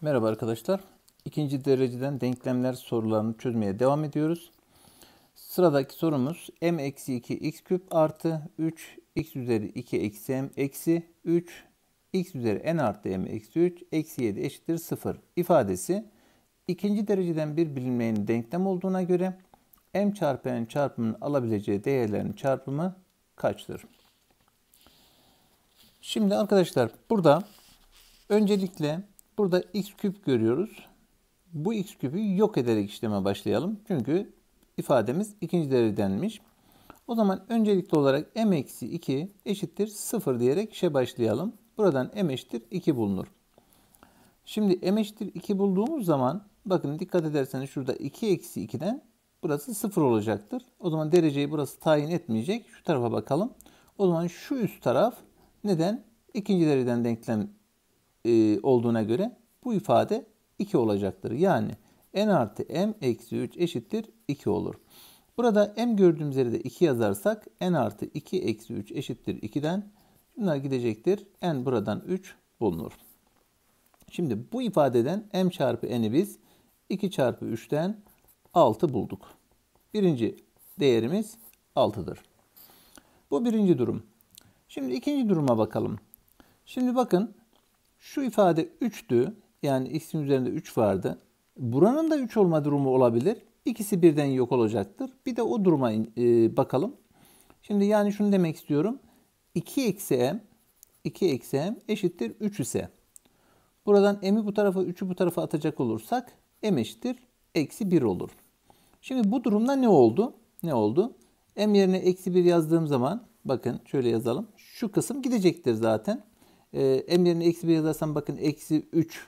Merhaba arkadaşlar. İkinci dereceden denklemler sorularını çözmeye devam ediyoruz. Sıradaki sorumuz m-2 eksi x küp artı 3 x üzeri 2 eksi m eksi 3 x üzeri n artı m eksi 3 eksi 7 eşittir 0 ifadesi ikinci dereceden bir bilinmeyen denklem olduğuna göre m çarpı n çarpımının alabileceği değerlerin çarpımı kaçtır? Şimdi arkadaşlar burada öncelikle Burada x küp görüyoruz. Bu x küpü yok ederek işleme başlayalım. Çünkü ifademiz ikinci derecedenmiş. O zaman öncelikli olarak m eksi 2 eşittir 0 diyerek işe başlayalım. Buradan m eşittir 2 bulunur. Şimdi m eşittir 2 bulduğumuz zaman bakın dikkat ederseniz şurada 2 eksi 2'den burası 0 olacaktır. O zaman dereceyi burası tayin etmeyecek. Şu tarafa bakalım. O zaman şu üst taraf neden? ikinci dereceden denklem e, olduğuna göre bu ifade 2 olacaktır. Yani n artı m eksi 3 eşittir 2 olur. Burada m gördüğümüz yere de 2 yazarsak n artı 2 eksi 3 eşittir 2'den bunlar gidecektir. n buradan 3 bulunur. Şimdi bu ifadeden m çarpı n'i biz 2 çarpı 3'ten 6 bulduk. Birinci değerimiz 6'dır. Bu birinci durum. Şimdi ikinci duruma bakalım. Şimdi bakın şu ifade 3'tü. Yani isim üzerinde 3 vardı. Buranın da 3 olma durumu olabilir. İkisi birden yok olacaktır. Bir de o duruma e, bakalım. Şimdi yani şunu demek istiyorum. 2 eksi m 2 eksi m eşittir 3 ise buradan m'i bu tarafa 3'ü bu tarafa atacak olursak m eşittir eksi 1 olur. Şimdi bu durumda ne oldu? Ne oldu? m yerine eksi 1 yazdığım zaman bakın şöyle yazalım. Şu kısım gidecektir zaten. E, m yerine eksi 1 yazarsam bakın eksi 3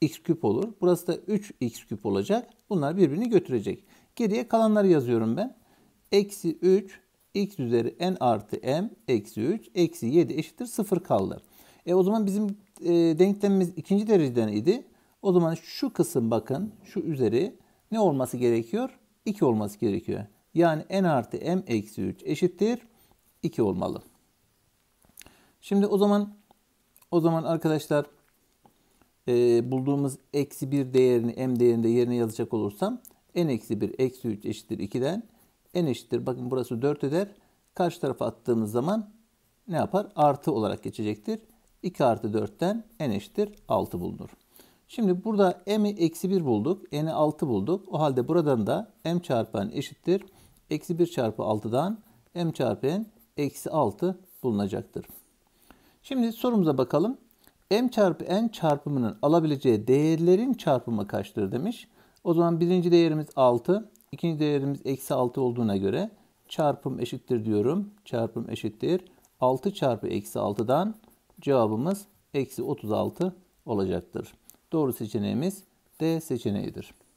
x küp olur. Burası da 3 x küp olacak. Bunlar birbirini götürecek. Geriye kalanları yazıyorum ben. Eksi 3 x üzeri n artı m eksi 3 eksi 7 eşittir 0 kaldı. E o zaman bizim e, denklemimiz ikinci dereceden idi. O zaman şu kısım bakın şu üzeri ne olması gerekiyor? 2 olması gerekiyor. Yani n artı m eksi 3 eşittir 2 olmalı. Şimdi o zaman o zaman arkadaşlar e, bulduğumuz eksi 1 değerini m değerinde yerine yazacak olursam n eksi 1 eksi 3 eşittir 2'den n eşittir bakın burası 4 eder. Karşı tarafa attığımız zaman ne yapar? Artı olarak geçecektir. 2 artı 4'ten n eşittir 6 bulunur. Şimdi burada m'i eksi 1 bulduk. n'i 6 bulduk. O halde buradan da m çarpı n eşittir. Eksi 1 çarpı 6'dan m çarpı n eksi 6 bulunacaktır. Şimdi sorumuza bakalım. M çarpı N çarpımının alabileceği değerlerin çarpımı kaçtır demiş. O zaman birinci değerimiz 6. ikinci değerimiz eksi 6 olduğuna göre çarpım eşittir diyorum. Çarpım eşittir. 6 çarpı eksi 6'dan cevabımız eksi 36 olacaktır. Doğru seçeneğimiz D seçeneğidir.